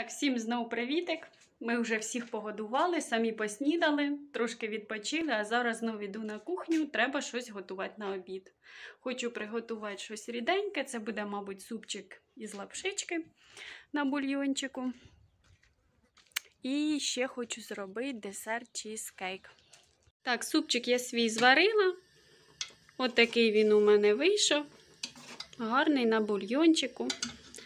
Так, всім знову привітик. Ми вже всіх погодували, самі поснідали, трошки відпочили, а зараз знову йду на кухню, треба щось готувати на обід. Хочу приготувати щось ріденьке, це буде, мабуть, супчик із лапшички на бульйончику. І ще хочу зробити десерт чізкейк. Так, супчик я свій зварила. Отакий От він у мене вийшов. Гарний на бульйончику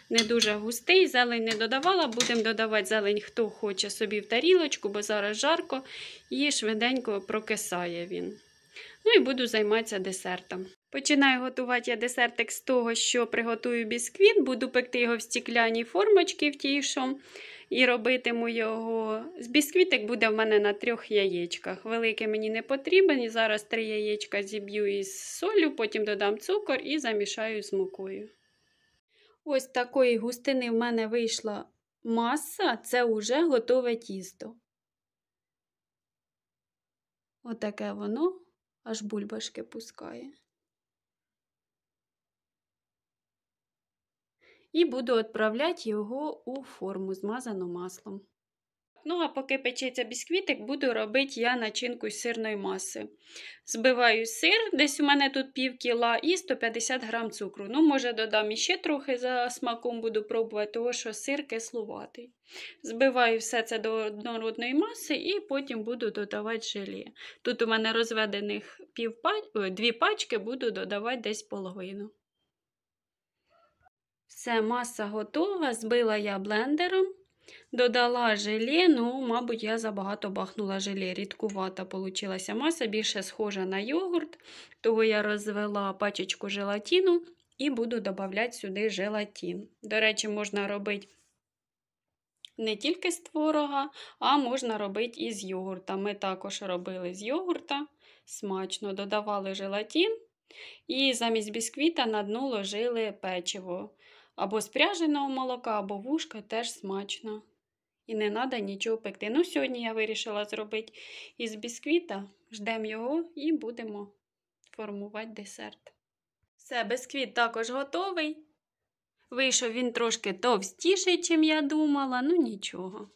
не дуже густий, зелень не додавала. Будемо додавати зелень, хто хоче собі в тарілочку, бо зараз жарко і швиденько прокисає він. Ну і буду займатися десертом. Починаю готувати я десертик з того, що приготую бісквіт, буду пекти його в стікляній формочці в тій, що і робитиму його. З бісквітик буде в мене на трьох яєчках. Великий мені не потрібен. зараз три яєчка зіб'ю із солью, потім додам цукор і замішаю з мукою. Ось такої густини в мене вийшла маса, це вже готове тісто. Отаке воно аж бульбашки пускає. І буду відправляти його у форму змазану маслом. Ну, а поки печеться бісквітик, буду робити я начинку з сирної маси. Збиваю сир, десь у мене тут пів кіла і 150 грам цукру. Ну, може, додам іще трохи за смаком буду пробувати, тому що сир кислуватий. Збиваю все це до однородної маси і потім буду додавати желе. Тут у мене розведених пів пач... дві пачки, буду додавати десь половину. Все, маса готова, збила я блендером. Додала желе, ну, мабуть, я забагато бахнула желе. Рідкувата получилася маса, більше схожа на йогурт, того я розвела пачечку желатину і буду додавати сюди желатин. До речі, можна робити не тільки з творога, а можна робити і з йогурта. Ми також робили з йогурта, смачно додавали желатин. І замість бісквіта на дно ложили печиво. Або з пряженого молока, або вушка теж смачно. І не треба нічого пекти. Ну, сьогодні я вирішила зробити із бісквіта, ждемо його і будемо формувати десерт. Все, бісквіт також готовий. Вийшов він трошки товстіший, чим я думала, ну нічого.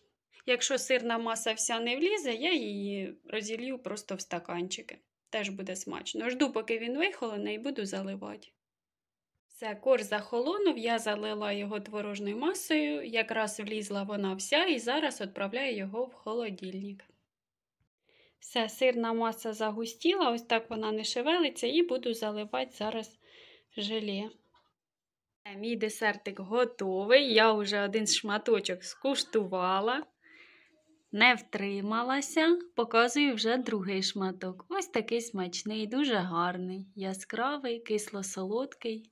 Якщо сирна маса вся не влізе, я її розілью просто в стаканчики. Теж буде смачно. Жду, поки він вихолоне, і буду заливати. Це корж захолонув, я залила його творожною масою, якраз влізла вона вся і зараз відправляю його в холодильник. Все, сирна маса загустіла, ось так вона не шевелиться, і буду заливати зараз желе. Е, мій десертик готовий, я вже один шматочок скуштувала, не втрималася, показую вже другий шматок. Ось такий смачний, дуже гарний, яскравий, кисло-солодкий.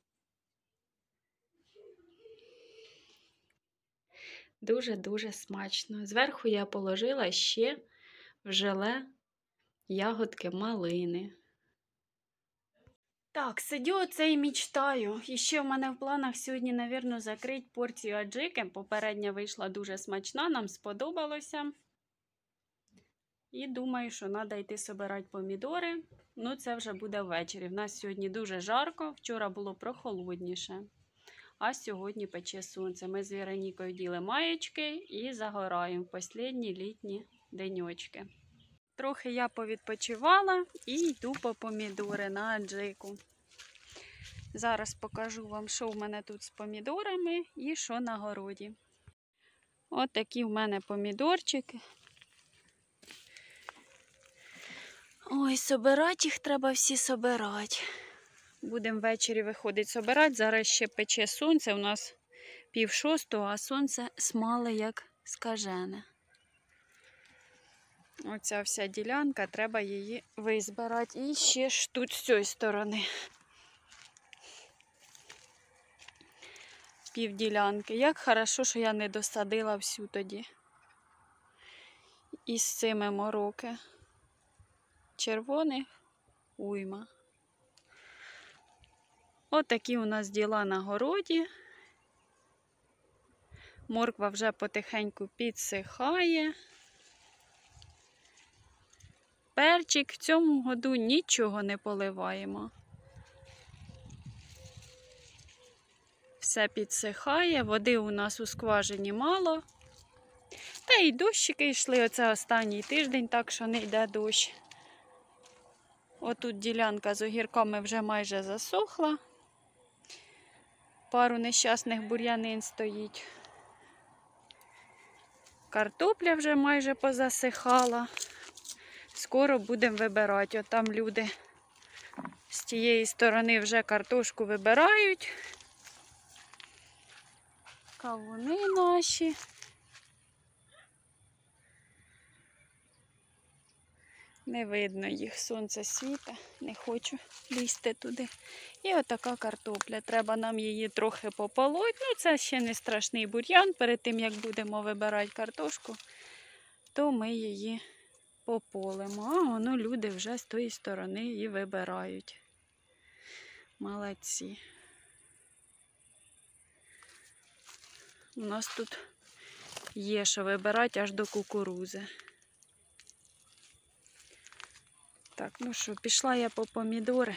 Дуже-дуже смачно. Зверху я положила ще в желе ягодки малини. Так, сидю оце і мечтаю. І ще в мене в планах сьогодні, мабуть, закрити порцію аджики. Попередня вийшла дуже смачна, нам сподобалося. І думаю, що треба йти собирати помідори. Ну, це вже буде ввечері. В нас сьогодні дуже жарко, вчора було прохолодніше. А сьогодні пече сонце. Ми з Віронікою діли маєчки і загораємо в останні літні деньочки. Трохи я повідпочивала і йду по помідори на аджику. Зараз покажу вам, що в мене тут з помідорами і що на городі. От такі в мене помідорчики. Ой, собирати їх треба всі собирати. Будемо ввечері виходить збирати. Зараз ще пече сонце. У нас пів шостого, а сонце смале, як скажене. Оця вся ділянка, треба її визбирати. І ще ж тут з цієї сторони. Пів ділянки. Як хорошо, що я не досадила всю тоді. І з цими мороки. Червоний уйма. Отакі у нас діла на городі. Морква вже потихеньку підсихає. Перчик в цьому году нічого не поливаємо. Все підсихає, води у нас у скважині мало. Та й дощики йшли оце останній тиждень, так що не йде дощ. Отут ділянка з огірками вже майже засохла пару нещасних бур'янин стоїть. Картопля вже майже позасихала. Скоро будемо вибирати. От там люди з тієї сторони вже картошку вибирають. Кавуни наші. Не видно їх, сонце світа, не хочу лізти туди. І отака картопля. Треба нам її трохи пополоть. Ну, це ще не страшний бур'ян. Перед тим, як будемо вибирати картошку, то ми її пополимо. А воно ну, люди вже з тої сторони її вибирають. Молодці. У нас тут є що вибирати аж до кукурузи. Так, ну що, пішла я по помідори.